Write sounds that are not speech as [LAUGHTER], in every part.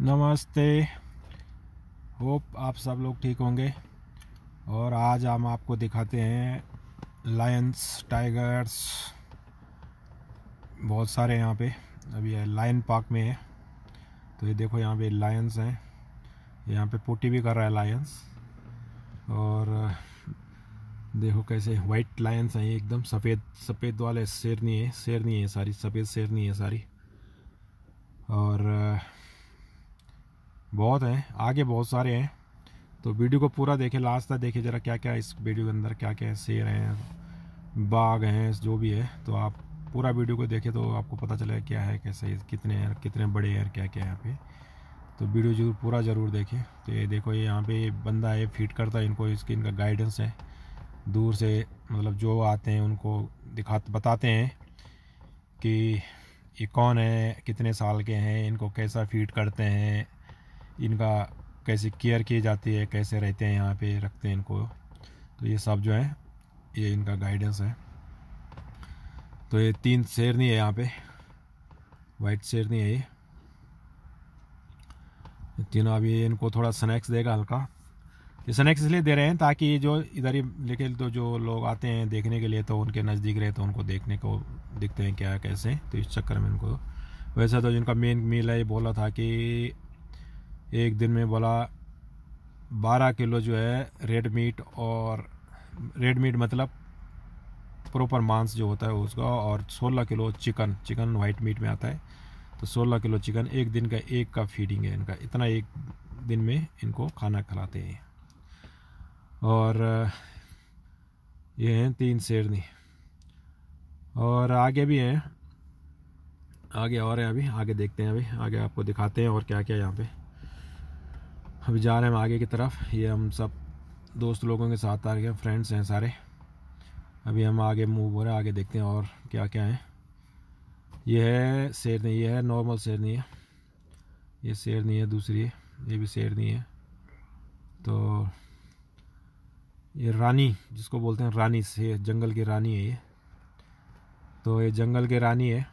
नमस्ते होप आप सब लोग ठीक होंगे और आज हम आपको दिखाते हैं लायंस टाइगर्स बहुत सारे यहाँ पे अभी है लायन पार्क में है तो ये देखो यहाँ पे लायंस हैं यहाँ पे पोटी भी कर रहा है लायंस और देखो कैसे वाइट लायंस हैं ये एकदम सफ़ेद सफ़ेद वाले शेरनी है शेरनी है सारी सफ़ेद शेरनी है सारी और बहुत हैं आगे बहुत सारे हैं तो वीडियो को पूरा देखें लास्ट तक देखें ज़रा क्या क्या इस वीडियो के अंदर क्या क्या है शेर हैं बाघ हैं जो भी है तो आप पूरा वीडियो को देखें तो आपको पता चलेगा क्या है कैसे कितने हैं कितने बड़े हैं क्या क्या है यहाँ पे तो वीडियो जरूर पूरा ज़रूर देखें तो ये देखो ये यहाँ पे बंदा है फीट करता है इनको इसकी इनका गाइडेंस है दूर से मतलब जो आते हैं उनको दिखा बताते हैं कि ये कौन है कितने साल के हैं इनको कैसा फीड करते हैं इनका कैसे केयर किए जाती है कैसे रहते हैं यहाँ पे रखते हैं इनको तो ये सब जो है ये इनका गाइडेंस है तो ये तीन शेरनी है यहाँ पे वाइट शेरनी है ये तीनों अभी इनको थोड़ा स्नैक्स देगा हल्का ये स्नैक्स इसलिए दे रहे हैं ताकि जो इधर ही लेके तो जो लोग आते हैं देखने के लिए तो उनके नज़दीक रहे तो उनको देखने को दिखते हैं क्या कैसे तो इस चक्कर में इनको वैसा तो जिनका मेन मील है ये बोला था कि एक दिन में बोला बारह किलो जो है रेड मीट और रेड मीट मतलब प्रॉपर मांस जो होता है उसका और सोलह kilo chicken chicken white meat में आता है तो सोलह किलो चिकन एक दिन का एक का फीडिंग है इनका इतना एक दिन में इनको खाना खिलाते हैं और ये हैं तीन शेरनी और आगे भी हैं आगे और हैं अभी आगे देखते हैं अभी आगे आपको दिखाते हैं और क्या क्या यहाँ पे अभी जा रहे हैं हम आगे की तरफ ये हम सब दोस्त लोगों के साथ आ रहे हैं फ्रेंड्स हैं सारे अभी हम आगे मूव हो रहे हैं आगे देखते हैं और क्या क्या है ये है शेर नहीं ये है नॉर्मल शेर नहीं है ये शेर नहीं है दूसरी ये भी शेर नहीं है तो ये रानी जिसको बोलते हैं रानी से जंगल की रानी है ये तो ये जंगल की रानी है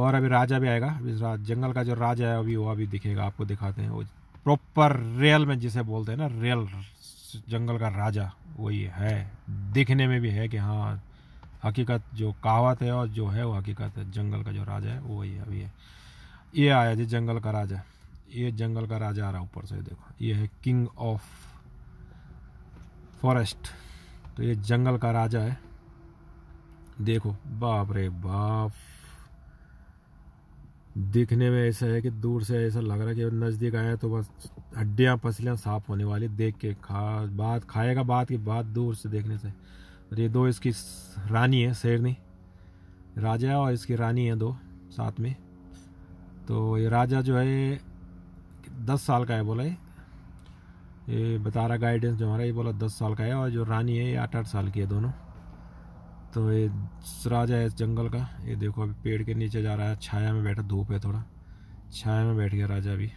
और अभी राजा भी आएगा अभी जंगल का जो राजा है अभी वो अभी दिखेगा आपको दिखाते हैं वो प्रॉपर रियल में जिसे बोलते हैं ना रियल जंगल का राजा वही है दिखने में भी है कि हाँ हकीकत जो कहावत है और जो है वो हकीकत है जंगल का जो राजा है वो वही है अभी है ये आया जी जंगल का राजा ये जंगल का राजा आ रहा ऊपर से देखो ये है किंग ऑफ फॉरेस्ट तो ये जंगल का राजा है देखो बाप रे बाप दिखने में ऐसा है कि दूर से ऐसा लग रहा है कि नज़दीक आया तो बस हड्डियाँ पसलियाँ साफ होने वाली देख के खा बात खाएगा बात की बात दूर से देखने से और ये दो इसकी रानी है शेरनी राजा और इसकी रानी है दो साथ में तो ये राजा जो है दस साल का है बोला ये ये बता रहा गाइडेंस जो हमारा ये बोला दस साल का है और जो रानी है ये आठ आठ साल की है दोनों तो ये सराज है इस जंगल का ये देखो अभी पेड़ के नीचे जा रहा है छाया में बैठा धूप है थोड़ा छाया में बैठ गया राजा अभी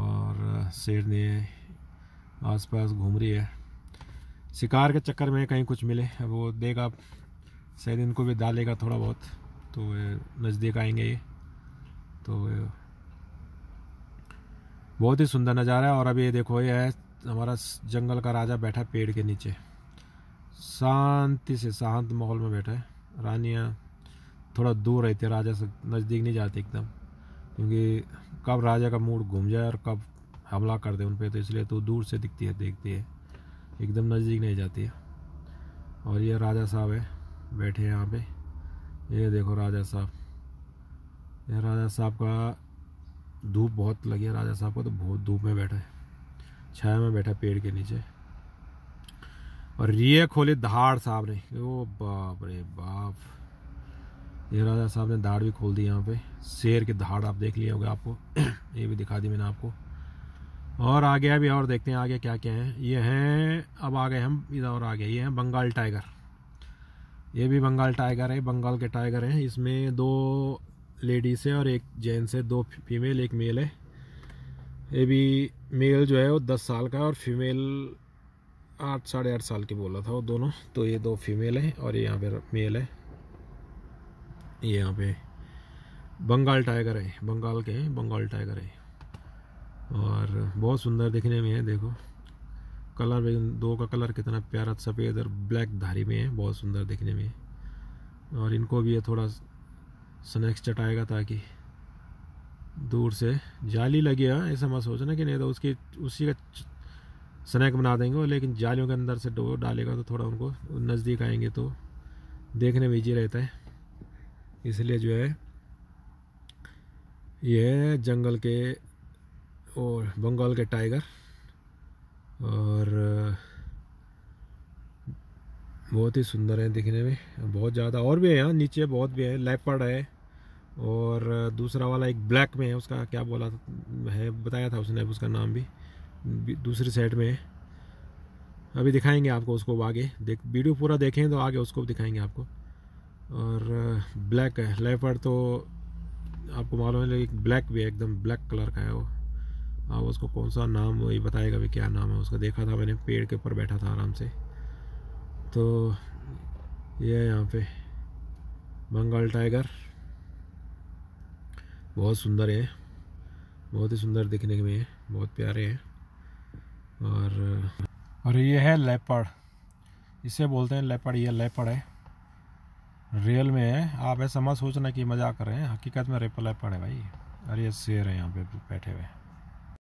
और ने आस आसपास घूम रही है शिकार के चक्कर में कहीं कुछ मिले अब वो देगा शायद इनको भी डालेगा थोड़ा बहुत तो नज़दीक आएंगे ये तो बहुत ही सुंदर नज़ारा है और अभी ये देखो ये है हमारा जंगल का राजा बैठा पेड़ के नीचे शांति से शांत माहौल में बैठा है रानियाँ थोड़ा दूर रहती है राजा से नज़दीक नहीं जाते एकदम क्योंकि कब राजा का मूड घूम जाए और कब हमला कर दे उन पर तो इसलिए तो दूर से दिखती है देखती है एकदम नज़दीक नहीं जाती है और ये राजा साहब है बैठे हैं यहाँ पे ये देखो राजा साहब ये राजा साहब का धूप बहुत लगी है राजा साहब को तो बहुत धूप में बैठा है छाया में बैठा पेड़ के नीचे और ये खोले दहाड़ साहब ने ओ बाप रे बाप ये राजा साहब ने दहाड़ भी खोल दी यहाँ पे शेर के दहाड़ आप देख लिए होगा आपको [CLEARS THROAT] ये भी दिखा दी मैंने आपको और आ गया अभी और देखते हैं आगे क्या क्या है ये हैं अब आ गए हम इधर और आ गए ये हैं बंगाल टाइगर ये भी बंगाल टाइगर है बंगाल के टाइगर हैं इसमें दो लेडीज़ है और एक जेंट्स है दो फीमेल एक मेल है ये भी मेल जो है वो दस साल का और फीमेल आठ साढ़े आठ साल की बोला था वो दोनों तो ये दो फीमेल है और ये यहाँ पे मेल है ये यहाँ पे बंगाल टाइगर है बंगाल के हैं बंगाल टाइगर है और बहुत सुंदर दिखने में है देखो कलर भी दो का कलर कितना प्यारा सफ़ेद और ब्लैक धारी में है बहुत सुंदर दिखने में और इनको भी ये थोड़ा स्नैक्स चटाएगा ताकि दूर से जाली लगी है हाँ, ऐसा मत सोचना कि नहीं तो उसकी उसी का स्नैक बना देंगे लेकिन जालियों के अंदर से डो डालेगा तो थोड़ा उनको नज़दीक आएंगे तो देखने में ईजी रहता है इसलिए जो है ये जंगल के और बंगाल के टाइगर और बहुत ही सुंदर है दिखने में बहुत ज़्यादा और भी है यहाँ नीचे बहुत भी है लेपर्ड है और दूसरा वाला एक ब्लैक में है उसका क्या बोला है बताया था उसने उसका नाम भी दूसरी साइड में है अभी दिखाएंगे आपको उसको आगे देख वीडियो पूरा देखें तो आगे उसको दिखाएंगे आपको और ब्लैक uh, है लेपर तो आपको मालूम है एक ब्लैक भी है एकदम ब्लैक कलर का है वो अब उसको कौन सा नाम वही बताएगा भी क्या नाम है उसका देखा था मैंने पेड़ के ऊपर बैठा था आराम से तो ये है यहाँ पे बंगाल टाइगर बहुत सुंदर है बहुत ही सुंदर दिखने में है बहुत प्यारे हैं और और ये है लेपड़ इसे बोलते हैं लेपड़ ये लेपड़ है रियल में है आप ऐसा मत सोचना कि मजाक कर रहे हैं हकीकत में रेपल लेपड़ है भाई अरे ये शेर है यहाँ पे बैठे हुए